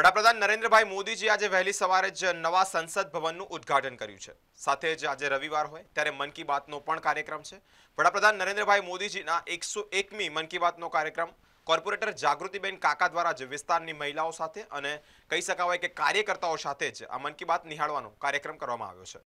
વડાપ્રધાન નરેન્દ્રભાઈ મોદીજી આજે વહેલી સવારે જ નવા સંસદ ભવનનું ઉદ્ઘાટન કર્યું છે સાથે જ આજે રવિવાર હોય ત્યારે મન કી બાતનો પણ કાર્યક્રમ છે વડાપ્રધાન નરેન્દ્રભાઈ મોદીજીના એકસો એકમી મન કી બાતનો કાર્યક્રમ કોર્પોરેટર જાગૃતિબેન કાકા દ્વારા જ વિસ્તારની મહિલાઓ સાથે અને કહી શકાવાય કે કાર્યકર્તાઓ સાથે જ આ મન કી બાત નિહાળવાનો કાર્યક્રમ કરવામાં આવ્યો છે